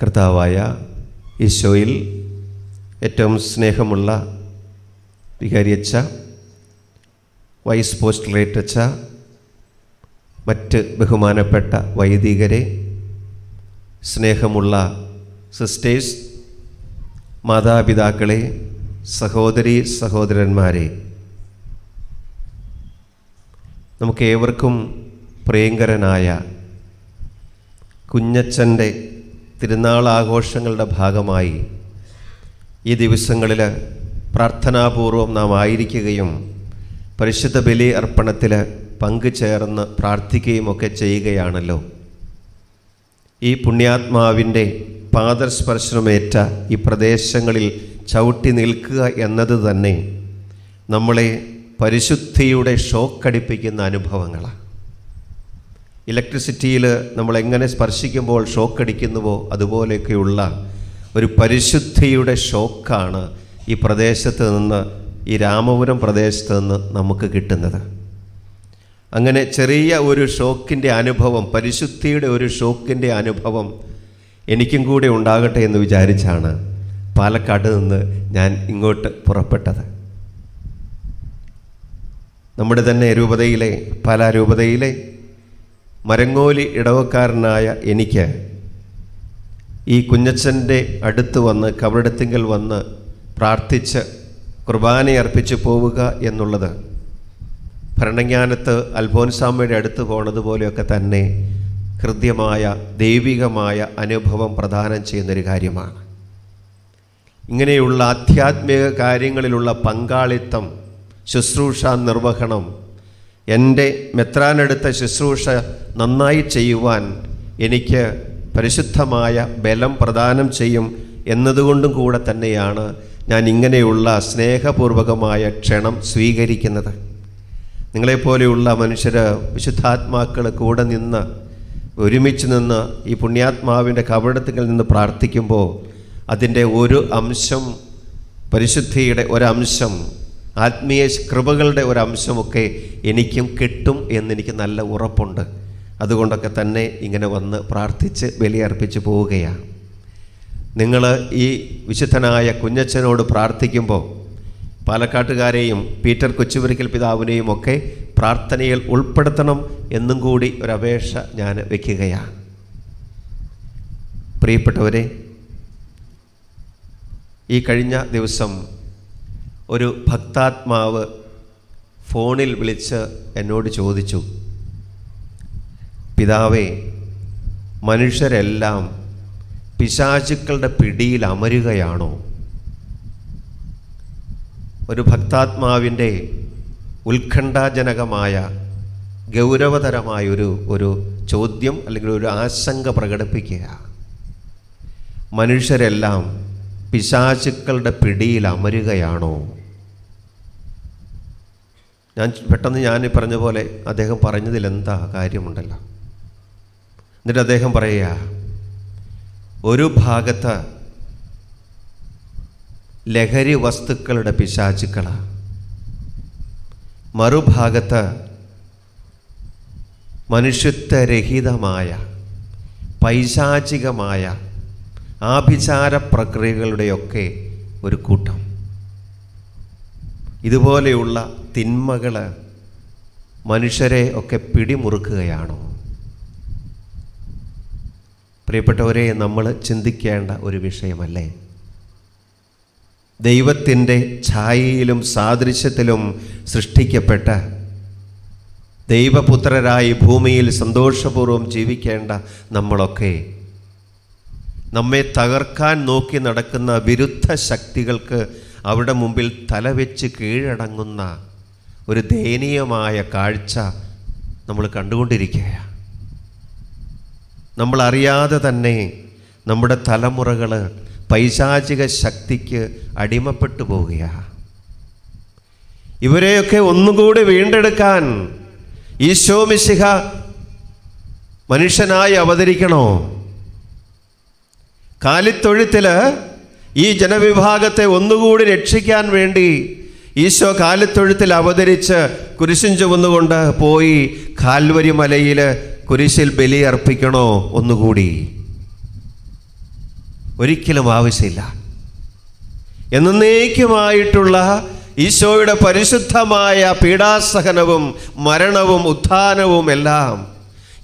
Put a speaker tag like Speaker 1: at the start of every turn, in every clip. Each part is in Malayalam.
Speaker 1: കർത്താവായ ഈശോയിൽ ഏറ്റവും സ്നേഹമുള്ള വികാരിയച്ച വൈസ് പോസ്റ്റലേറ്റ് അച്ച മറ്റ് ബഹുമാനപ്പെട്ട വൈദികരെ സ്നേഹമുള്ള സിസ്റ്റേഴ്സ് മാതാപിതാക്കളെ സഹോദരി സഹോദരന്മാരെ നമുക്കേവർക്കും പ്രിയങ്കരനായ കുഞ്ഞച്ചൻ്റെ തിരുനാൾ ആഘോഷങ്ങളുടെ ഭാഗമായി ഈ ദിവസങ്ങളിൽ പ്രാർത്ഥനാപൂർവം നാം ആയിരിക്കുകയും പരിശുദ്ധ ബലി അർപ്പണത്തിൽ പങ്കുചേർന്ന് പ്രാർത്ഥിക്കുകയും ഒക്കെ ചെയ്യുകയാണല്ലോ ഈ പുണ്യാത്മാവിൻ്റെ പാദസ്പർശനമേറ്റ ഈ പ്രദേശങ്ങളിൽ ചവിട്ടി നിൽക്കുക എന്നത് തന്നെ നമ്മളെ പരിശുദ്ധിയുടെ ഷോക്കടിപ്പിക്കുന്ന അനുഭവങ്ങളാണ് ഇലക്ട്രിസിറ്റിയിൽ നമ്മൾ എങ്ങനെ സ്പർശിക്കുമ്പോൾ ഷോക്ക് അടിക്കുന്നുവോ അതുപോലെയൊക്കെയുള്ള ഒരു പരിശുദ്ധിയുടെ ഷോക്കാണ് ഈ പ്രദേശത്ത് നിന്ന് ഈ രാമപുരം പ്രദേശത്ത് നിന്ന് നമുക്ക് കിട്ടുന്നത് അങ്ങനെ ചെറിയ ഒരു ഷോക്കിൻ്റെ അനുഭവം പരിശുദ്ധിയുടെ ഒരു ഷോക്കിൻ്റെ അനുഭവം എനിക്കും കൂടെ ഉണ്ടാകട്ടെ എന്ന് വിചാരിച്ചാണ് പാലക്കാട് നിന്ന് ഞാൻ ഇങ്ങോട്ട് പുറപ്പെട്ടത് നമ്മുടെ തന്നെ രൂപതയിലെ പാലാ രൂപതയിലെ മരങ്ങോലി ഇടവക്കാരനായ എനിക്ക് ഈ കുഞ്ഞച്ചൻ്റെ അടുത്ത് വന്ന് കബറിടത്തിങ്കൽ വന്ന് പ്രാർത്ഥിച്ച് കുർബാനയർപ്പിച്ച് പോവുക എന്നുള്ളത് ഭരണജ്ഞാനത്ത് അൽഫോൻസാമ്മയുടെ അടുത്ത് പോണതുപോലെയൊക്കെ തന്നെ ഹൃദ്യമായ ദൈവികമായ അനുഭവം പ്രദാനം ചെയ്യുന്നൊരു കാര്യമാണ് ഇങ്ങനെയുള്ള ആധ്യാത്മിക കാര്യങ്ങളിലുള്ള പങ്കാളിത്തം ശുശ്രൂഷ നിർവഹണം എൻ്റെ മെത്രാനെടുത്ത ശുശ്രൂഷ നന്നായി ചെയ്യുവാൻ എനിക്ക് പരിശുദ്ധമായ ബലം പ്രദാനം ചെയ്യും എന്നതുകൊണ്ടും കൂടെ തന്നെയാണ് ഞാൻ ഇങ്ങനെയുള്ള സ്നേഹപൂർവകമായ ക്ഷണം സ്വീകരിക്കുന്നത് നിങ്ങളെപ്പോലെയുള്ള മനുഷ്യർ വിശുദ്ധാത്മാക്കൾ കൂടെ നിന്ന് ഒരുമിച്ച് നിന്ന് ഈ പുണ്യാത്മാവിൻ്റെ കവടത്തിൽ നിന്ന് പ്രാർത്ഥിക്കുമ്പോൾ അതിൻ്റെ ഒരു അംശം പരിശുദ്ധിയുടെ ഒരംശം ആത്മീയ കൃപകളുടെ ഒരു അംശമൊക്കെ എനിക്കും കിട്ടും എന്നെനിക്ക് നല്ല ഉറപ്പുണ്ട് അതുകൊണ്ടൊക്കെ തന്നെ ഇങ്ങനെ വന്ന് പ്രാർത്ഥിച്ച് ബലിയർപ്പിച്ച് പോവുകയാണ് നിങ്ങൾ ഈ വിശുദ്ധനായ കുഞ്ഞച്ഛനോട് പ്രാർത്ഥിക്കുമ്പോൾ പാലക്കാട്ടുകാരെയും പീറ്റർ കൊച്ചുപുരിക്കൽ പിതാവിനെയും ഒക്കെ പ്രാർത്ഥനയിൽ ഉൾപ്പെടുത്തണം എന്നും കൂടി ഒരപേക്ഷ ഞാൻ വയ്ക്കുകയാണ് പ്രിയപ്പെട്ടവരെ ഈ കഴിഞ്ഞ ദിവസം ഒരു ഭക്താത്മാവ് ഫോണിൽ വിളിച്ച് എന്നോട് ചോദിച്ചു പിതാവേ മനുഷ്യരെല്ലാം പിശാചുക്കളുടെ പിടിയിൽ അമരുകയാണോ ഒരു ഭക്താത്മാവിൻ്റെ ഉത്കണ്ഠാജനകമായ ഗൗരവതരമായൊരു ഒരു ചോദ്യം അല്ലെങ്കിൽ ഒരു ആശങ്ക പ്രകടിപ്പിക്കുക മനുഷ്യരെല്ലാം പിശാചുക്കളുടെ പിടിയിൽ അമരുകയാണോ ഞാൻ പെട്ടെന്ന് ഞാൻ പറഞ്ഞ പോലെ അദ്ദേഹം പറഞ്ഞതിൽ എന്താ കാര്യമുണ്ടല്ലോ എന്നിട്ട് അദ്ദേഹം പറയുക ഒരു ഭാഗത്ത് ലഹരി വസ്തുക്കളുടെ പിശാചുക്കളാണ് മറുഭാഗത്ത് മനുഷ്യത്വരഹിതമായ പൈശാചികമായ ആഭിചാര പ്രക്രിയകളുടെയൊക്കെ ഒരു കൂട്ടം ഇതുപോലെയുള്ള തിന്മകൾ മനുഷ്യരെ ഒക്കെ പിടിമുറുക്കുകയാണോ പ്രിയപ്പെട്ടവരെ നമ്മൾ ചിന്തിക്കേണ്ട ഒരു വിഷയമല്ലേ ദൈവത്തിൻ്റെ ഛായയിലും സാദൃശ്യത്തിലും സൃഷ്ടിക്കപ്പെട്ട ദൈവപുത്രരായി ഭൂമിയിൽ സന്തോഷപൂർവ്വം ജീവിക്കേണ്ട നമ്മളൊക്കെ നമ്മെ തകർക്കാൻ നോക്കി നടക്കുന്ന വിരുദ്ധ ശക്തികൾക്ക് അവിടെ മുമ്പിൽ തലവെച്ച് കീഴടങ്ങുന്ന ഒരു ദയനീയമായ കാഴ്ച നമ്മൾ കണ്ടുകൊണ്ടിരിക്കുകയാണ് നമ്മൾ അറിയാതെ തന്നെ നമ്മുടെ തലമുറകൾ പൈശാചിക ശക്തിക്ക് അടിമപ്പെട്ടു പോവുകയാണ് ഇവരെയൊക്കെ ഒന്നുകൂടി വീണ്ടെടുക്കാൻ ഈശോ മിശിഹ മനുഷ്യനായി അവതരിക്കണോ കാലിത്തൊഴുത്തിൽ ഈ ജനവിഭാഗത്തെ ഒന്നുകൂടി രക്ഷിക്കാൻ വേണ്ടി ഈശോ കാലിത്തൊഴുത്തിൽ അവതരിച്ച് കുരിശും ചുമന്നുകൊണ്ട് പോയി കാൽവരി മലയിൽ കുരിശിൽ ബലി അർപ്പിക്കണോ ഒന്നുകൂടി ഒരിക്കലും ആവശ്യമില്ല എന്നേക്കുമായിട്ടുള്ള ഈശോയുടെ പരിശുദ്ധമായ പീഡാസഹനവും മരണവും ഉത്ഥാനവും എല്ലാം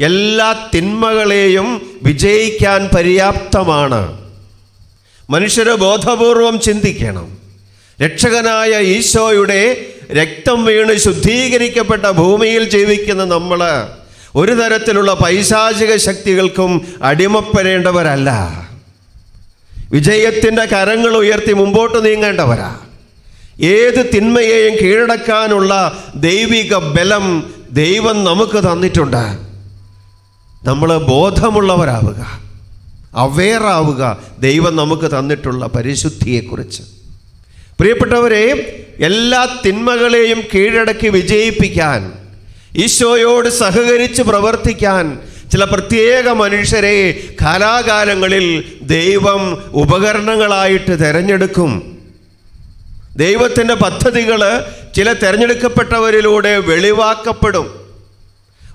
Speaker 1: എല്ലാ തിന്മകളെയും വിജയിക്കാൻ പര്യാപ്തമാണ് മനുഷ്യരെ ബോധപൂർവം ചിന്തിക്കണം രക്ഷകനായ ഈശോയുടെ രക്തം വീണ് ശുദ്ധീകരിക്കപ്പെട്ട ഭൂമിയിൽ ജീവിക്കുന്ന നമ്മൾ ഒരു തരത്തിലുള്ള പൈശാചിക ശക്തികൾക്കും അടിമപ്പെടേണ്ടവരല്ല വിജയത്തിൻ്റെ കരങ്ങൾ ഉയർത്തി മുമ്പോട്ട് നീങ്ങേണ്ടവരാ ഏത് തിന്മയെയും കീഴടക്കാനുള്ള ദൈവിക ബലം ദൈവം നമുക്ക് തന്നിട്ടുണ്ട് നമ്മൾ ബോധമുള്ളവരാവുക അവേറാവുക ദൈവം നമുക്ക് തന്നിട്ടുള്ള പരിശുദ്ധിയെക്കുറിച്ച് പ്രിയപ്പെട്ടവരെ എല്ലാ തിന്മകളെയും കീഴടക്കി വിജയിപ്പിക്കാൻ ഈശോയോട് സഹകരിച്ച് പ്രവർത്തിക്കാൻ ചില പ്രത്യേക മനുഷ്യരെ കാലാകാലങ്ങളിൽ ദൈവം ഉപകരണങ്ങളായിട്ട് തിരഞ്ഞെടുക്കും ദൈവത്തിൻ്റെ പദ്ധതികൾ ചില തിരഞ്ഞെടുക്കപ്പെട്ടവരിലൂടെ വെളിവാക്കപ്പെടും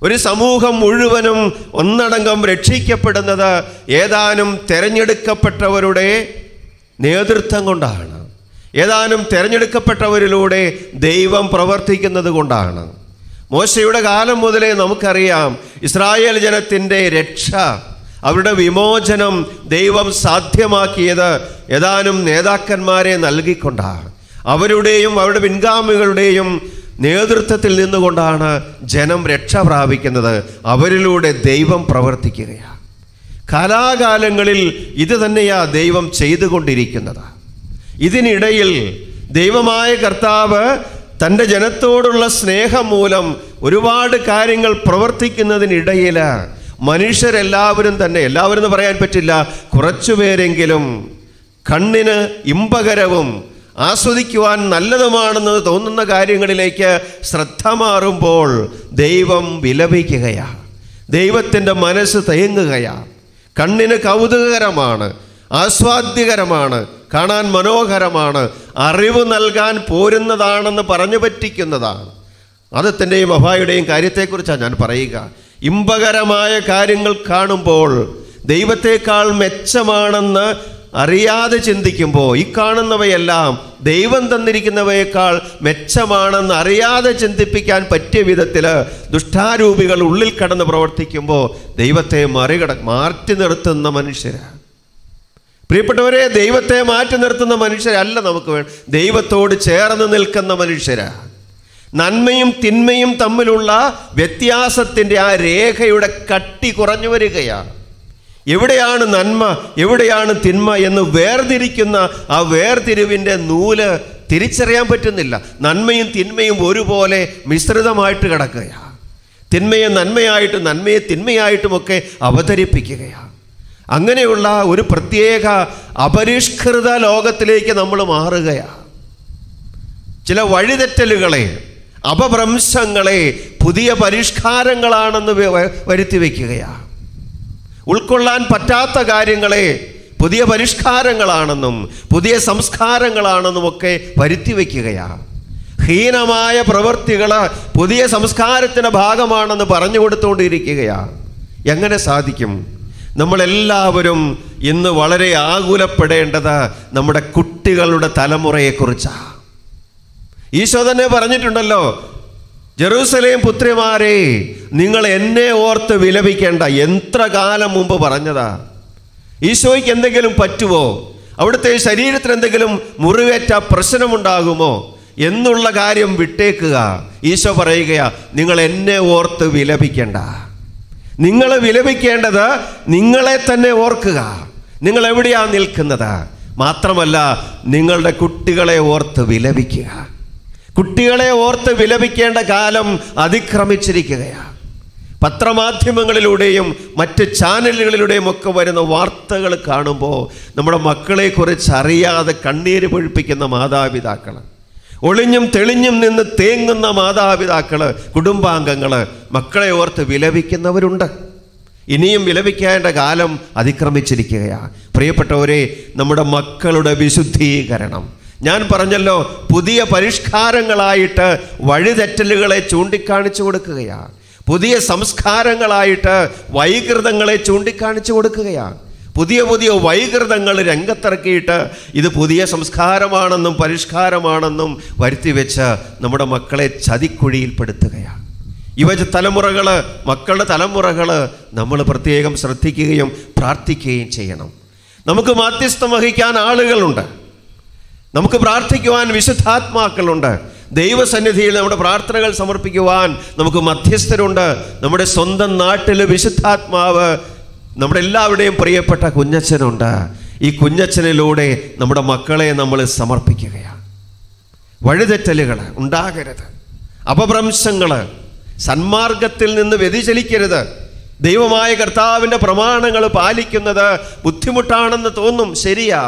Speaker 1: ഒരു സമൂഹം മുഴുവനും ഒന്നടങ്കം രക്ഷിക്കപ്പെടുന്നത് ഏതാനും തിരഞ്ഞെടുക്കപ്പെട്ടവരുടെ നേതൃത്വം കൊണ്ടാണ് ഏതാനും തിരഞ്ഞെടുക്കപ്പെട്ടവരിലൂടെ ദൈവം പ്രവർത്തിക്കുന്നത് കൊണ്ടാണ് മോശയുടെ കാലം മുതലേ നമുക്കറിയാം ഇസ്രായേൽ ജനത്തിൻ്റെ രക്ഷ അവരുടെ വിമോചനം ദൈവം സാധ്യമാക്കിയത് ഏതാനും നേതാക്കന്മാരെ നൽകിക്കൊണ്ടാണ് അവരുടെയും അവരുടെ പിൻഗാമികളുടെയും നേതൃത്വത്തിൽ നിന്നുകൊണ്ടാണ് ജനം രക്ഷ പ്രാപിക്കുന്നത് അവരിലൂടെ ദൈവം പ്രവർത്തിക്കുകയാണ് കാലാകാലങ്ങളിൽ ഇത് തന്നെയാ ദൈവം ചെയ്തുകൊണ്ടിരിക്കുന്നത് ഇതിനിടയിൽ ദൈവമായ കർത്താവ് തൻ്റെ ജനത്തോടുള്ള സ്നേഹം മൂലം ഒരുപാട് കാര്യങ്ങൾ പ്രവർത്തിക്കുന്നതിനിടയിൽ മനുഷ്യരെല്ലാവരും തന്നെ എല്ലാവരും എന്ന് പറയാൻ പറ്റില്ല കുറച്ചുപേരെങ്കിലും കണ്ണിന് ഇമ്പകരവും ആസ്വദിക്കുവാൻ നല്ലതുമാണെന്ന് തോന്നുന്ന കാര്യങ്ങളിലേക്ക് ശ്രദ്ധ മാറുമ്പോൾ ദൈവം വിലപിക്കുകയാണ് ദൈവത്തിൻ്റെ മനസ്സ് തയങ്ങുകയാണ് കണ്ണിന് കൗതുകകരമാണ് ആസ്വാദ്യകരമാണ് കാണാൻ മനോഹരമാണ് അറിവ് നൽകാൻ പോരുന്നതാണെന്ന് പറഞ്ഞു പറ്റിക്കുന്നതാണ് അതത്തിൻ്റെയും അഭായുടെയും കാര്യത്തെക്കുറിച്ചാണ് ഞാൻ പറയുക ഇമ്പകരമായ കാര്യങ്ങൾ കാണുമ്പോൾ ദൈവത്തെക്കാൾ മെച്ചമാണെന്ന് അറിയാതെ ചിന്തിക്കുമ്പോൾ ഈ കാണുന്നവയെല്ലാം ദൈവം തന്നിരിക്കുന്നവയേക്കാൾ മെച്ചമാണെന്ന് അറിയാതെ ചിന്തിപ്പിക്കാൻ പറ്റിയ വിധത്തിൽ ദുഷ്ടാരൂപികൾ ഉള്ളിൽ കടന്ന് പ്രവർത്തിക്കുമ്പോൾ ദൈവത്തെ മറികട മാറ്റി നിർത്തുന്ന മനുഷ്യരാണ് പ്രിയപ്പെട്ടവരെ ദൈവത്തെ മാറ്റി നിർത്തുന്ന മനുഷ്യരല്ല നമുക്ക് വേണം ദൈവത്തോട് ചേർന്ന് നിൽക്കുന്ന മനുഷ്യരാണ് നന്മയും തിന്മയും തമ്മിലുള്ള വ്യത്യാസത്തിൻ്റെ ആ രേഖയുടെ കട്ടി കുറഞ്ഞു വരികയാണ് എവിടെയാണ് നന്മ എവിടെയാണ് തിന്മ എന്ന് വേർതിരിക്കുന്ന ആ വേർതിരിവിൻ്റെ നൂല് തിരിച്ചറിയാൻ പറ്റുന്നില്ല നന്മയും തിന്മയും ഒരുപോലെ മിശ്രിതമായിട്ട് കിടക്കുകയാണ് തിന്മയെ നന്മയായിട്ടും നന്മയെ തിന്മയായിട്ടുമൊക്കെ അവതരിപ്പിക്കുകയാണ് അങ്ങനെയുള്ള ഒരു പ്രത്യേക അപരിഷ്കൃത ലോകത്തിലേക്ക് നമ്മൾ മാറുകയാണ് ചില വഴിതെറ്റലുകളെ അപഭ്രംശങ്ങളെ പുതിയ പരിഷ്കാരങ്ങളാണെന്ന് വരുത്തി വയ്ക്കുകയാണ് ഉൾക്കൊള്ളാൻ പറ്റാത്ത കാര്യങ്ങളെ പുതിയ പരിഷ്കാരങ്ങളാണെന്നും പുതിയ സംസ്കാരങ്ങളാണെന്നും ഒക്കെ വരുത്തി വയ്ക്കുകയാണ് ഹീനമായ പ്രവൃത്തികൾ പുതിയ സംസ്കാരത്തിൻ്റെ ഭാഗമാണെന്ന് പറഞ്ഞു കൊടുത്തുകൊണ്ടിരിക്കുകയാണ് എങ്ങനെ സാധിക്കും നമ്മളെല്ലാവരും ഇന്ന് വളരെ ആകുലപ്പെടേണ്ടത് നമ്മുടെ കുട്ടികളുടെ തലമുറയെക്കുറിച്ചാണ് ഈശോ തന്നെ പറഞ്ഞിട്ടുണ്ടല്ലോ ജെറൂസലേം പുത്രിമാരെ നിങ്ങൾ എന്നെ ഓർത്ത് വിലപിക്കേണ്ട എത്ര കാലം മുമ്പ് പറഞ്ഞതാ ഈശോയ്ക്ക് എന്തെങ്കിലും പറ്റുമോ അവിടുത്തെ ശരീരത്തിന് എന്തെങ്കിലും മുറിവേറ്റ പ്രശ്നമുണ്ടാകുമോ എന്നുള്ള കാര്യം വിട്ടേക്കുക ഈശോ പറയുകയാ നിങ്ങൾ എന്നെ ഓർത്ത് വിലപിക്കേണ്ട നിങ്ങൾ വിലപിക്കേണ്ടത് നിങ്ങളെ തന്നെ ഓർക്കുക നിങ്ങൾ എവിടെയാണ് നിൽക്കുന്നത് മാത്രമല്ല നിങ്ങളുടെ കുട്ടികളെ ഓർത്ത് വിലപിക്കുക കുട്ടികളെ ഓർത്ത് വിലപിക്കേണ്ട കാലം അതിക്രമിച്ചിരിക്കുകയാണ് പത്രമാധ്യമങ്ങളിലൂടെയും മറ്റ് ചാനലുകളിലൂടെയും ഒക്കെ വരുന്ന വാർത്തകൾ കാണുമ്പോൾ നമ്മുടെ മക്കളെക്കുറിച്ച് അറിയാതെ കണ്ണീര് പൊഴിപ്പിക്കുന്ന മാതാപിതാക്കൾ ഒളിഞ്ഞും തെളിഞ്ഞും നിന്ന് തേങ്ങുന്ന മാതാപിതാക്കൾ കുടുംബാംഗങ്ങൾ മക്കളെ ഓർത്ത് വിലപിക്കുന്നവരുണ്ട് ഇനിയും വിലപിക്കേണ്ട കാലം അതിക്രമിച്ചിരിക്കുകയാണ് പ്രിയപ്പെട്ടവരെ നമ്മുടെ മക്കളുടെ വിശുദ്ധീകരണം ഞാൻ പറഞ്ഞല്ലോ പുതിയ പരിഷ്കാരങ്ങളായിട്ട് വഴിതെറ്റലുകളെ ചൂണ്ടിക്കാണിച്ചു കൊടുക്കുകയാണ് പുതിയ സംസ്കാരങ്ങളായിട്ട് വൈകൃതങ്ങളെ ചൂണ്ടിക്കാണിച്ചു കൊടുക്കുകയാണ് പുതിയ പുതിയ വൈകൃതങ്ങൾ രംഗത്തിറക്കിയിട്ട് ഇത് പുതിയ സംസ്കാരമാണെന്നും പരിഷ്കാരമാണെന്നും വരുത്തി വെച്ച് നമ്മുടെ മക്കളെ ചതിക്കുഴിയിൽപ്പെടുത്തുകയാണ് യുവ തലമുറകൾ മക്കളുടെ തലമുറകൾ നമ്മൾ പ്രത്യേകം ശ്രദ്ധിക്കുകയും പ്രാർത്ഥിക്കുകയും ചെയ്യണം നമുക്ക് മാധ്യസ്ഥം വഹിക്കാൻ ആളുകളുണ്ട് നമുക്ക് പ്രാർത്ഥിക്കുവാൻ വിശുദ്ധാത്മാക്കളുണ്ട് ദൈവസന്നിധിയിൽ നമ്മുടെ പ്രാർത്ഥനകൾ സമർപ്പിക്കുവാൻ നമുക്ക് മധ്യസ്ഥരുണ്ട് നമ്മുടെ സ്വന്തം നാട്ടിൽ വിശുദ്ധാത്മാവ് നമ്മുടെ എല്ലാവരുടെയും പ്രിയപ്പെട്ട കുഞ്ഞച്ഛനുണ്ട് ഈ കുഞ്ഞച്ഛനിലൂടെ നമ്മുടെ മക്കളെ നമ്മൾ സമർപ്പിക്കുകയാണ് വഴിതെറ്റലുകൾ ഉണ്ടാകരുത് അപഭ്രംശങ്ങൾ സന്മാർഗത്തിൽ നിന്ന് വ്യതിചലിക്കരുത് ദൈവമായ കർത്താവിൻ്റെ പ്രമാണങ്ങൾ പാലിക്കുന്നത് ബുദ്ധിമുട്ടാണെന്ന് തോന്നും ശരിയാ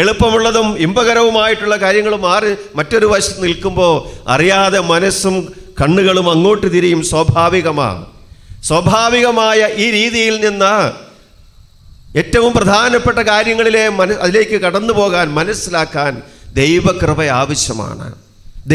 Speaker 1: എളുപ്പമുള്ളതും ഇമ്പകരവുമായിട്ടുള്ള കാര്യങ്ങൾ മാറി മറ്റൊരു വശത്ത് നിൽക്കുമ്പോൾ അറിയാതെ മനസ്സും കണ്ണുകളും അങ്ങോട്ട് തിരിയും സ്വാഭാവികമാണ് സ്വാഭാവികമായ ഈ രീതിയിൽ നിന്ന് ഏറ്റവും പ്രധാനപ്പെട്ട കാര്യങ്ങളിലെ മന അതിലേക്ക് കടന്നു പോകാൻ മനസ്സിലാക്കാൻ ദൈവകൃപ ആവശ്യമാണ്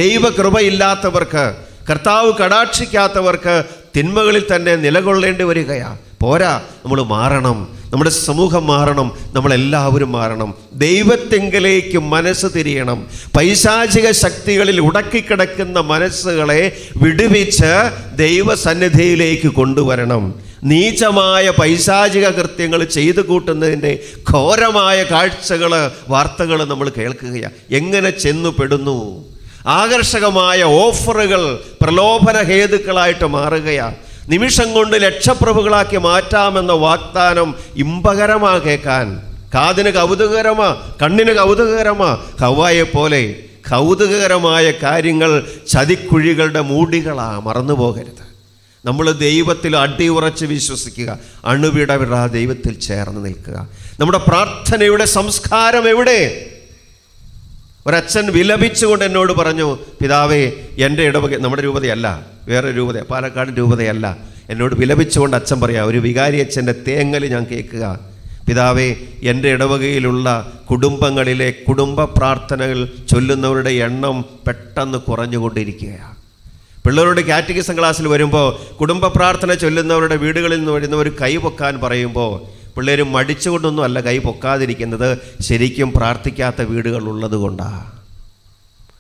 Speaker 1: ദൈവകൃപയില്ലാത്തവർക്ക് കർത്താവ് കടാക്ഷിക്കാത്തവർക്ക് തിന്മകളിൽ തന്നെ നിലകൊള്ളേണ്ടി വരികയാണ് പോരാ നമ്മൾ മാറണം നമ്മുടെ സമൂഹം മാറണം നമ്മളെല്ലാവരും മാറണം ദൈവത്തെങ്കിലേക്ക് മനസ്സ് തിരിയണം പൈശാചിക ശക്തികളിൽ ഉടക്കിക്കിടക്കുന്ന മനസ്സുകളെ വിടുവിച്ച് ദൈവസന്നിധിയിലേക്ക് കൊണ്ടുവരണം നീചമായ പൈശാചിക കൃത്യങ്ങൾ ചെയ്തു കൂട്ടുന്നതിൻ്റെ ഘോരമായ കാഴ്ചകൾ വാർത്തകൾ നമ്മൾ കേൾക്കുകയാണ് എങ്ങനെ ചെന്നുപെടുന്നു ആകർഷകമായ ഓഫറുകൾ പ്രലോഭന ഹേതുക്കളായിട്ട് മാറുകയാണ് നിമിഷം കൊണ്ട് ലക്ഷപ്രഭുകളാക്കി മാറ്റാമെന്ന വാഗ്ദാനം ഇമ്പകരമാ കേൾക്കാൻ കാതിന് കൗതുകകരമാ കണ്ണിന് കൗതുകകരമാ ഹവായെ പോലെ കൗതുകകരമായ കാര്യങ്ങൾ ചതിക്കുഴികളുടെ മൂടികളാ മറന്നു പോകരുത് നമ്മൾ ദൈവത്തിൽ അടിയുറച്ച് വിശ്വസിക്കുക അണുവിടവിടാ ദൈവത്തിൽ ചേർന്ന് നിൽക്കുക നമ്മുടെ പ്രാർത്ഥനയുടെ സംസ്കാരം എവിടെ ഒരച്ഛൻ വിലപിച്ചുകൊണ്ട് എന്നോട് പറഞ്ഞു പിതാവേ എൻ്റെ ഇടവക നമ്മുടെ രൂപതയല്ല വേറെ രൂപത പാലക്കാട് രൂപതയല്ല എന്നോട് വിലപിച്ചുകൊണ്ട് അച്ഛൻ പറയാം ഒരു വികാരി അച്ഛൻ്റെ തേങ്ങൽ ഞാൻ കേൾക്കുക പിതാവേ എൻ്റെ ഇടവകയിലുള്ള കുടുംബങ്ങളിലെ കുടുംബ പ്രാർത്ഥനകൾ ചൊല്ലുന്നവരുടെ എണ്ണം പെട്ടെന്ന് കുറഞ്ഞുകൊണ്ടിരിക്കുകയാണ് പിള്ളേരുടെ കാറ്റഗിസം ക്ലാസ്സിൽ വരുമ്പോൾ കുടുംബ പ്രാർത്ഥന ചൊല്ലുന്നവരുടെ വീടുകളിൽ നിന്ന് വരുന്നവർ കൈ പൊക്കാൻ പറയുമ്പോൾ പിള്ളേർ മടിച്ചുകൊണ്ടൊന്നും അല്ല കൈ പൊക്കാതിരിക്കുന്നത് ശരിക്കും പ്രാർത്ഥിക്കാത്ത വീടുകളുള്ളത് കൊണ്ടാണ്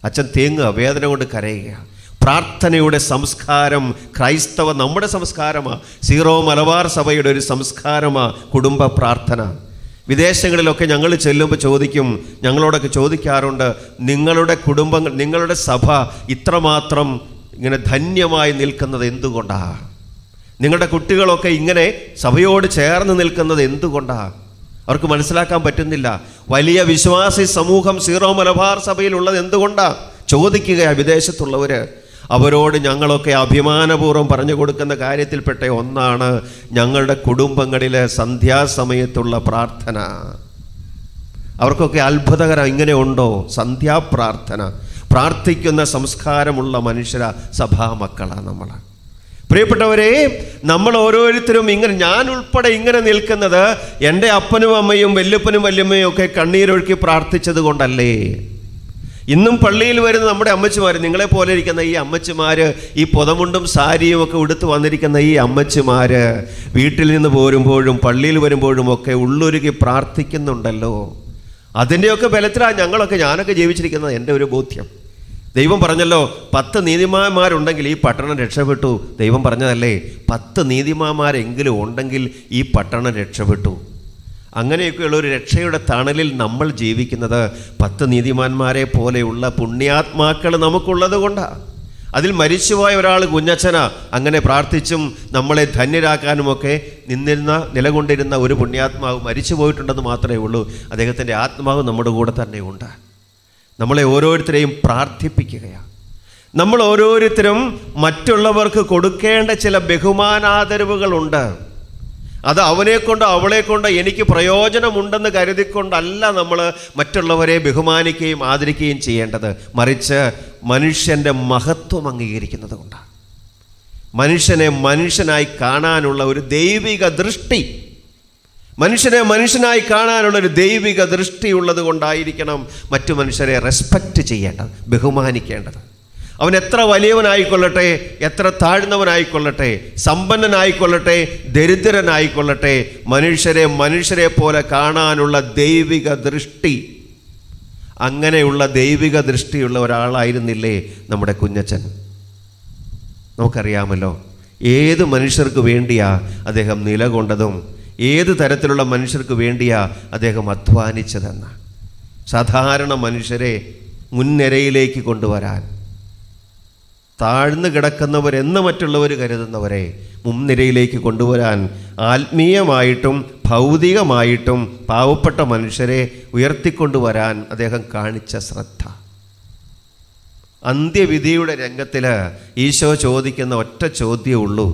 Speaker 1: അച്ഛൻ തേങ്ങുക വേദന കൊണ്ട് കരയുക പ്രാർത്ഥനയുടെ സംസ്കാരം ക്രൈസ്തവ നമ്മുടെ സംസ്കാരമാണ് സീറോ മലബാർ സഭയുടെ ഒരു സംസ്കാരമാണ് കുടുംബ പ്രാർത്ഥന വിദേശങ്ങളിലൊക്കെ ഞങ്ങൾ ചെല്ലുമ്പോൾ ചോദിക്കും ഞങ്ങളോടൊക്കെ ചോദിക്കാറുണ്ട് നിങ്ങളുടെ കുടുംബങ്ങൾ നിങ്ങളുടെ സഭ ഇത്രമാത്രം ഇങ്ങനെ ധന്യമായി നിൽക്കുന്നത് എന്തുകൊണ്ടാണ് നിങ്ങളുടെ കുട്ടികളൊക്കെ ഇങ്ങനെ സഭയോട് ചേർന്ന് നിൽക്കുന്നത് എന്തുകൊണ്ടാണ് അവർക്ക് മനസ്സിലാക്കാൻ പറ്റുന്നില്ല വലിയ വിശ്വാസി സമൂഹം സീറോ മലബാർ സഭയിലുള്ളത് എന്തുകൊണ്ടാ ചോദിക്കുക വിദേശത്തുള്ളവർ അവരോട് ഞങ്ങളൊക്കെ അഭിമാനപൂർവ്വം പറഞ്ഞു കൊടുക്കുന്ന കാര്യത്തിൽപ്പെട്ട ഒന്നാണ് ഞങ്ങളുടെ കുടുംബങ്ങളിലെ സന്ധ്യാസമയത്തുള്ള പ്രാർത്ഥന അവർക്കൊക്കെ അത്ഭുതകരം ഇങ്ങനെ ഉണ്ടോ സന്ധ്യാപ്രാർത്ഥന പ്രാർത്ഥിക്കുന്ന സംസ്കാരമുള്ള മനുഷ്യരാ സഭാമക്കളാണ് നമ്മളാണ് പ്രിയപ്പെട്ടവരെ നമ്മൾ ഓരോരുത്തരും ഇങ്ങനെ ഞാൻ ഉൾപ്പെടെ ഇങ്ങനെ നിൽക്കുന്നത് എൻ്റെ അപ്പനും അമ്മയും വല്യപ്പനും വല്യമ്മയും ഒക്കെ കണ്ണീരൊഴുക്കി പ്രാർത്ഥിച്ചത് കൊണ്ടല്ലേ ഇന്നും പള്ളിയിൽ വരുന്ന നമ്മുടെ അമ്മച്ചിമാർ നിങ്ങളെ പോലെ ഇരിക്കുന്ന ഈ അമ്മച്ചിമാർ ഈ പുതമുണ്ടും സാരിയും ഒക്കെ ഉടുത്ത് വന്നിരിക്കുന്ന ഈ അമ്മച്ചിമാർ വീട്ടിൽ നിന്ന് പോരുമ്പോഴും പള്ളിയിൽ വരുമ്പോഴും ഒക്കെ ഉള്ളൊരുക്കി പ്രാർത്ഥിക്കുന്നുണ്ടല്ലോ അതിൻ്റെയൊക്കെ ബലത്തിലാണ് ഞങ്ങളൊക്കെ ഞാനൊക്കെ ജീവിച്ചിരിക്കുന്നത് എൻ്റെ ഒരു ബോധ്യം ദൈവം പറഞ്ഞല്ലോ പത്ത് നീതിമാന്മാരുണ്ടെങ്കിൽ ഈ പട്ടണം രക്ഷപ്പെട്ടു ദൈവം പറഞ്ഞതല്ലേ പത്ത് നീതിമാന്മാരെങ്കിലും ഉണ്ടെങ്കിൽ ഈ പട്ടണം രക്ഷപ്പെട്ടു അങ്ങനെയൊക്കെയുള്ള ഒരു രക്ഷയുടെ തണലിൽ നമ്മൾ ജീവിക്കുന്നത് പത്ത് നീതിമാന്മാരെ പോലെയുള്ള പുണ്യാത്മാക്കൾ നമുക്കുള്ളത് കൊണ്ടാണ് അതിൽ മരിച്ചുപോയ ഒരാൾ കുഞ്ഞച്ഛന അങ്ങനെ പ്രാർത്ഥിച്ചും നമ്മളെ ധന്യരാക്കാനുമൊക്കെ നിന്നിരുന്ന നിലകൊണ്ടിരുന്ന ഒരു പുണ്യാത്മാവ് മരിച്ചു പോയിട്ടുണ്ടെന്ന് മാത്രമേ ഉള്ളൂ അദ്ദേഹത്തിൻ്റെ ആത്മാവ് നമ്മുടെ കൂടെ തന്നെ ഉണ്ട് നമ്മളെ ഓരോരുത്തരെയും പ്രാർത്ഥിപ്പിക്കുകയാണ് നമ്മൾ ഓരോരുത്തരും മറ്റുള്ളവർക്ക് കൊടുക്കേണ്ട ചില ബഹുമാനാദരവുകളുണ്ട് അത് അവനെക്കൊണ്ടോ അവളെക്കൊണ്ടോ എനിക്ക് പ്രയോജനമുണ്ടെന്ന് കരുതിക്കൊണ്ടല്ല നമ്മൾ മറ്റുള്ളവരെ ബഹുമാനിക്കുകയും ആദരിക്കുകയും ചെയ്യേണ്ടത് മറിച്ച് മനുഷ്യൻ്റെ മഹത്വം അംഗീകരിക്കുന്നത് കൊണ്ടാണ് മനുഷ്യനെ മനുഷ്യനായി കാണാനുള്ള ഒരു ദൈവിക ദൃഷ്ടി മനുഷ്യനെ മനുഷ്യനായി കാണാനുള്ളൊരു ദൈവിക ദൃഷ്ടിയുള്ളത് കൊണ്ടായിരിക്കണം മറ്റു മനുഷ്യരെ റെസ്പെക്റ്റ് ചെയ്യേണ്ടത് ബഹുമാനിക്കേണ്ടത് അവൻ എത്ര വലിയവനായിക്കൊള്ളട്ടെ എത്ര താഴ്ന്നവനായിക്കൊള്ളട്ടെ സമ്പന്നനായിക്കൊള്ളട്ടെ ദരിദ്രനായിക്കൊള്ളട്ടെ മനുഷ്യരെ മനുഷ്യരെ പോലെ കാണാനുള്ള ദൈവിക ദൃഷ്ടി അങ്ങനെയുള്ള ദൈവിക ദൃഷ്ടിയുള്ള ഒരാളായിരുന്നില്ലേ നമ്മുടെ കുഞ്ഞച്ചൻ നമുക്കറിയാമല്ലോ ഏത് മനുഷ്യർക്ക് വേണ്ടിയാ അദ്ദേഹം നിലകൊണ്ടതും ഏത് തരത്തിലുള്ള മനുഷ്യർക്ക് വേണ്ടിയാ അദ്ദേഹം അധ്വാനിച്ചതെന്ന് സാധാരണ മനുഷ്യരെ മുൻനിരയിലേക്ക് കൊണ്ടുവരാൻ താഴ്ന്നു കിടക്കുന്നവരെന്ന് മറ്റുള്ളവർ കരുതുന്നവരെ മുൻനിരയിലേക്ക് കൊണ്ടുവരാൻ ആത്മീയമായിട്ടും ഭൗതികമായിട്ടും പാവപ്പെട്ട മനുഷ്യരെ ഉയർത്തിക്കൊണ്ടുവരാൻ അദ്ദേഹം കാണിച്ച ശ്രദ്ധ അന്ത്യവിധിയുടെ രംഗത്തിൽ ഈശോ ചോദിക്കുന്ന ഒറ്റ ചോദ്യമേ ഉള്ളൂ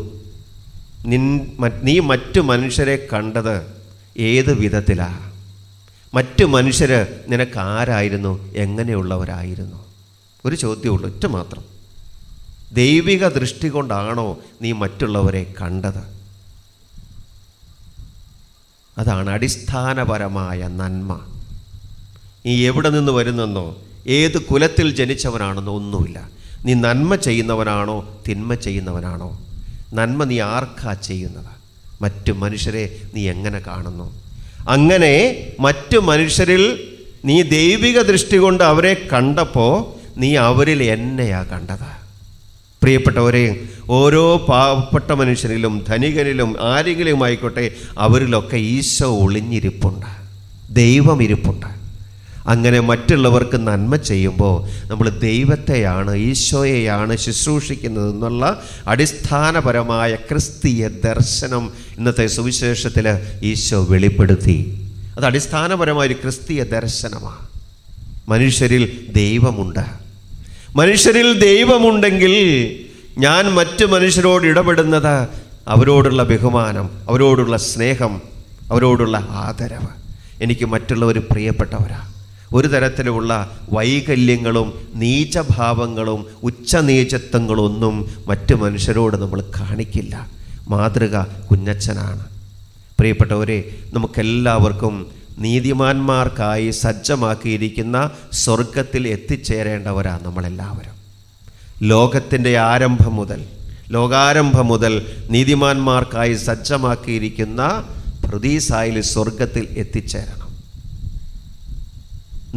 Speaker 1: നിൻ നീ മറ്റു മനുഷ്യരെ കണ്ടത് ഏത് വിധത്തിലാണ് മറ്റു മനുഷ്യർ നിനക്ക് ആരായിരുന്നു എങ്ങനെയുള്ളവരായിരുന്നു ഒരു ചോദ്യമുള്ളൂ ഒറ്റ മാത്രം ദൈവിക ദൃഷ്ടി കൊണ്ടാണോ നീ മറ്റുള്ളവരെ കണ്ടത് അതാണ് അടിസ്ഥാനപരമായ നന്മ നീ എവിടെ നിന്ന് വരുന്നെന്നോ ഏത് കുലത്തിൽ ജനിച്ചവനാണെന്നോ ഒന്നുമില്ല നീ നന്മ ചെയ്യുന്നവനാണോ തിന്മ ചെയ്യുന്നവനാണോ നന്മ നീ ആർക്കാ ചെയ്യുന്നത് മറ്റു മനുഷ്യരെ നീ എങ്ങനെ കാണുന്നു അങ്ങനെ മറ്റു മനുഷ്യരിൽ നീ ദൈവിക ദൃഷ്ടി കൊണ്ട് അവരെ കണ്ടപ്പോൾ നീ അവരിൽ എന്നെയാ കണ്ടത് പ്രിയപ്പെട്ടവരെ ഓരോ പാവപ്പെട്ട മനുഷ്യനിലും ധനികനിലും ആരെങ്കിലും ആയിക്കോട്ടെ അവരിലൊക്കെ ഈശോ ഒളിഞ്ഞിരിപ്പുണ്ട് ദൈവം ഇരിപ്പുണ്ട് അങ്ങനെ മറ്റുള്ളവർക്ക് നന്മ ചെയ്യുമ്പോൾ നമ്മൾ ദൈവത്തെയാണ് ഈശോയെയാണ് ശുശ്രൂഷിക്കുന്നത് എന്നുള്ള അടിസ്ഥാനപരമായ ക്രിസ്തീയ ദർശനം ഇന്നത്തെ സുവിശേഷത്തിൽ ഈശോ വെളിപ്പെടുത്തി അത് അടിസ്ഥാനപരമായ ഒരു ക്രിസ്തീയ ദർശനമാണ് മനുഷ്യരിൽ ദൈവമുണ്ട് മനുഷ്യരിൽ ദൈവമുണ്ടെങ്കിൽ ഞാൻ മറ്റു മനുഷ്യരോട് ഇടപെടുന്നത് അവരോടുള്ള ബഹുമാനം അവരോടുള്ള സ്നേഹം അവരോടുള്ള ആദരവ് എനിക്ക് മറ്റുള്ളവർ പ്രിയപ്പെട്ടവരാണ് ഒരു തരത്തിലുള്ള വൈകല്യങ്ങളും നീചഭാവങ്ങളും ഉച്ചനീചത്വങ്ങളൊന്നും മറ്റു മനുഷ്യരോട് നമ്മൾ കാണിക്കില്ല മാതൃക കുഞ്ഞച്ഛനാണ് പ്രിയപ്പെട്ടവരെ നമുക്കെല്ലാവർക്കും നീതിമാന്മാർക്കായി സജ്ജമാക്കിയിരിക്കുന്ന സ്വർഗത്തിൽ എത്തിച്ചേരേണ്ടവരാണ് നമ്മളെല്ലാവരും ലോകത്തിൻ്റെ ആരംഭം മുതൽ ലോകാരംഭം മുതൽ നീതിമാന്മാർക്കായി സജ്ജമാക്കിയിരിക്കുന്ന പ്രതീസായിൽ സ്വർഗത്തിൽ എത്തിച്ചേരണം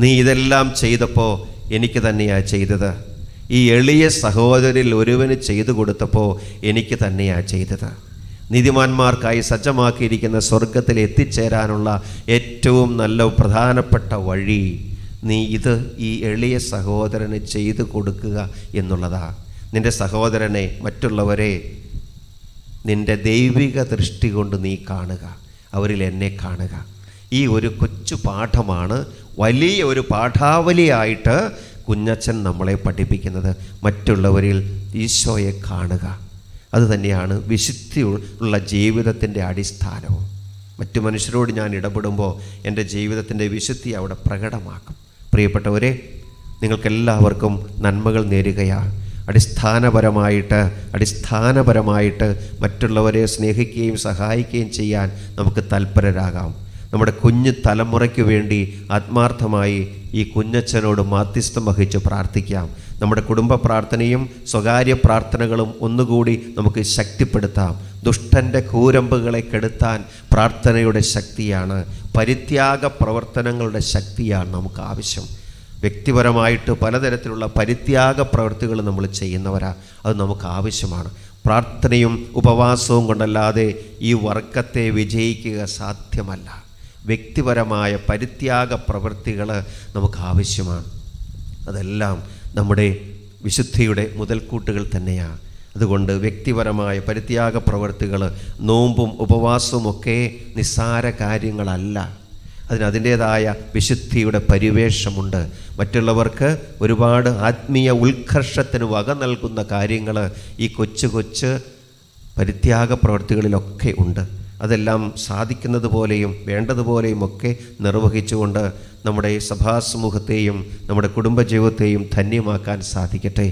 Speaker 1: നീ ഇതെല്ലാം ചെയ്തപ്പോൾ എനിക്ക് തന്നെയാണ് ചെയ്തത് ഈ എളിയ സഹോദരിൽ ഒരുവന് ചെയ്തു കൊടുത്തപ്പോൾ എനിക്ക് തന്നെയാണ് ചെയ്തത് നീതിമാന്മാർക്കായി സജ്ജമാക്കിയിരിക്കുന്ന സ്വർഗത്തിൽ എത്തിച്ചേരാനുള്ള ഏറ്റവും നല്ല പ്രധാനപ്പെട്ട വഴി നീ ഇത് ഈ എളിയ സഹോദരന് ചെയ്തു കൊടുക്കുക എന്നുള്ളതാ നിൻ്റെ സഹോദരനെ മറ്റുള്ളവരെ നിൻ്റെ ദൈവിക ദൃഷ്ടി കൊണ്ട് നീ കാണുക അവരിൽ എന്നെ കാണുക ഈ ഒരു കൊച്ചു പാഠമാണ് വലിയ ഒരു പാഠാവലിയായിട്ട് കുഞ്ഞച്ചൻ നമ്മളെ പഠിപ്പിക്കുന്നത് മറ്റുള്ളവരിൽ ഈശോയെ കാണുക അതുതന്നെയാണ് വിശുദ്ധി ഉള്ള ജീവിതത്തിൻ്റെ അടിസ്ഥാനവും മറ്റു മനുഷ്യരോട് ഞാൻ ഇടപെടുമ്പോൾ എൻ്റെ ജീവിതത്തിൻ്റെ വിശുദ്ധി അവിടെ പ്രകടമാക്കും പ്രിയപ്പെട്ടവരെ നിങ്ങൾക്കെല്ലാവർക്കും നന്മകൾ നേരുകയാണ് അടിസ്ഥാനപരമായിട്ട് അടിസ്ഥാനപരമായിട്ട് മറ്റുള്ളവരെ സ്നേഹിക്കുകയും സഹായിക്കുകയും ചെയ്യാൻ നമുക്ക് തൽപരരാകാം നമ്മുടെ കുഞ്ഞു തലമുറയ്ക്ക് വേണ്ടി ആത്മാർത്ഥമായി ഈ കുഞ്ഞച്ഛനോട് മാധ്യസ്ഥം വഹിച്ച് പ്രാർത്ഥിക്കാം നമ്മുടെ കുടുംബ പ്രാർത്ഥനയും സ്വകാര്യ പ്രാർത്ഥനകളും ഒന്നുകൂടി നമുക്ക് ശക്തിപ്പെടുത്താം ദുഷ്ടൻ്റെ കൂരമ്പുകളെ കെടുത്താൻ പ്രാർത്ഥനയുടെ ശക്തിയാണ് പരിത്യാഗ പ്രവർത്തനങ്ങളുടെ ശക്തിയാണ് നമുക്ക് ആവശ്യം വ്യക്തിപരമായിട്ട് പലതരത്തിലുള്ള പരിത്യാഗ പ്രവൃത്തികൾ നമ്മൾ ചെയ്യുന്നവരാ അത് നമുക്ക് ആവശ്യമാണ് പ്രാർത്ഥനയും ഉപവാസവും കൊണ്ടല്ലാതെ ഈ വർക്കത്തെ വിജയിക്കുക സാധ്യമല്ല വ്യക്തിപരമായ പരിത്യാഗ പ്രവൃത്തികൾ നമുക്ക് ആവശ്യമാണ് അതെല്ലാം നമ്മുടെ വിശുദ്ധിയുടെ മുതൽക്കൂട്ടുകൾ തന്നെയാണ് അതുകൊണ്ട് വ്യക്തിപരമായ പരിത്യാഗ പ്രവൃത്തികൾ നോമ്പും ഉപവാസവും ഒക്കെ നിസ്സാര കാര്യങ്ങളല്ല അതിന് അതിൻ്റേതായ വിശുദ്ധിയുടെ പരിവേഷമുണ്ട് മറ്റുള്ളവർക്ക് ഒരുപാട് ആത്മീയ ഉത്കർഷത്തിന് വക നൽകുന്ന കാര്യങ്ങൾ ഈ കൊച്ചു കൊച്ച് പരിത്യാഗ പ്രവൃത്തികളിലൊക്കെ ഉണ്ട് അതെല്ലാം സാധിക്കുന്നത് പോലെയും വേണ്ടതുപോലെയും ഒക്കെ നിർവഹിച്ചുകൊണ്ട് നമ്മുടെ സഭാസമൂഹത്തെയും നമ്മുടെ കുടുംബജീവിതത്തെയും ധന്യമാക്കാൻ സാധിക്കട്ടെ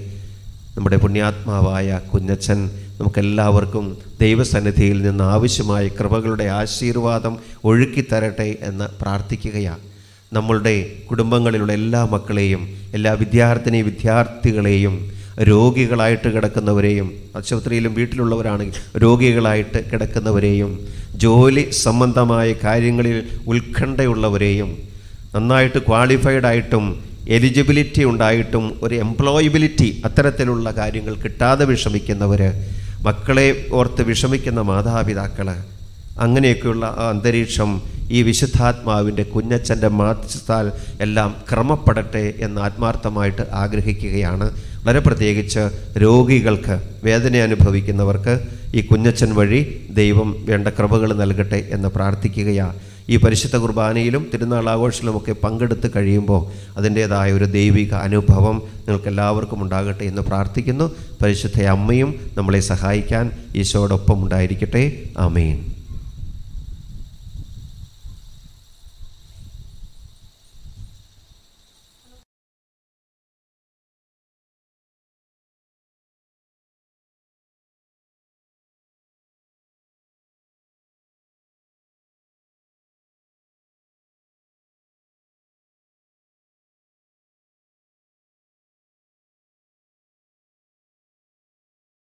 Speaker 1: നമ്മുടെ പുണ്യാത്മാവായ കുഞ്ഞച്ചൻ നമുക്കെല്ലാവർക്കും ദൈവസന്നിധിയിൽ നിന്ന് ആവശ്യമായ കൃപകളുടെ ആശീർവാദം ഒഴുക്കിത്തരട്ടെ എന്ന് പ്രാർത്ഥിക്കുകയാണ് നമ്മളുടെ കുടുംബങ്ങളിലുള്ള എല്ലാ മക്കളെയും എല്ലാ വിദ്യാർത്ഥിനി വിദ്യാർത്ഥികളെയും രോഗികളായിട്ട് കിടക്കുന്നവരെയും ആശുപത്രിയിലും വീട്ടിലുള്ളവരാണെങ്കിൽ രോഗികളായിട്ട് കിടക്കുന്നവരെയും ജോലി സംബന്ധമായ കാര്യങ്ങളിൽ ഉത്കണ്ഠയുള്ളവരെയും നന്നായിട്ട് ക്വാളിഫൈഡ് ആയിട്ടും എലിജിബിലിറ്റി ഉണ്ടായിട്ടും ഒരു എംപ്ലോയബിലിറ്റി അത്തരത്തിലുള്ള കാര്യങ്ങൾ കിട്ടാതെ വിഷമിക്കുന്നവർ മക്കളെ ഓർത്ത് വിഷമിക്കുന്ന മാതാപിതാക്കൾ അങ്ങനെയൊക്കെയുള്ള ആ അന്തരീക്ഷം ഈ വിശുദ്ധാത്മാവിൻ്റെ കുഞ്ഞച്ഛൻ്റെ മാധ്യസ്ഥാൽ എല്ലാം ക്രമപ്പെടട്ടെ എന്ന് ആത്മാർത്ഥമായിട്ട് ആഗ്രഹിക്കുകയാണ് വളരെ പ്രത്യേകിച്ച് രോഗികൾക്ക് വേദന അനുഭവിക്കുന്നവർക്ക് ഈ കുഞ്ഞച്ചൻ വഴി ദൈവം വേണ്ട കൃപകൾ നൽകട്ടെ എന്ന് പ്രാർത്ഥിക്കുകയാണ് ഈ പരിശുദ്ധ കുർബാനയിലും തിരുനാൾ ആഘോഷത്തിലുമൊക്കെ പങ്കെടുത്ത് കഴിയുമ്പോൾ അതിൻ്റേതായ ഒരു ദൈവിക അനുഭവം നിങ്ങൾക്ക് എല്ലാവർക്കും ഉണ്ടാകട്ടെ എന്ന് പ്രാർത്ഥിക്കുന്നു പരിശുദ്ധ അമ്മയും നമ്മളെ സഹായിക്കാൻ ഈശോടൊപ്പം ഉണ്ടായിരിക്കട്ടെ അമ്മയും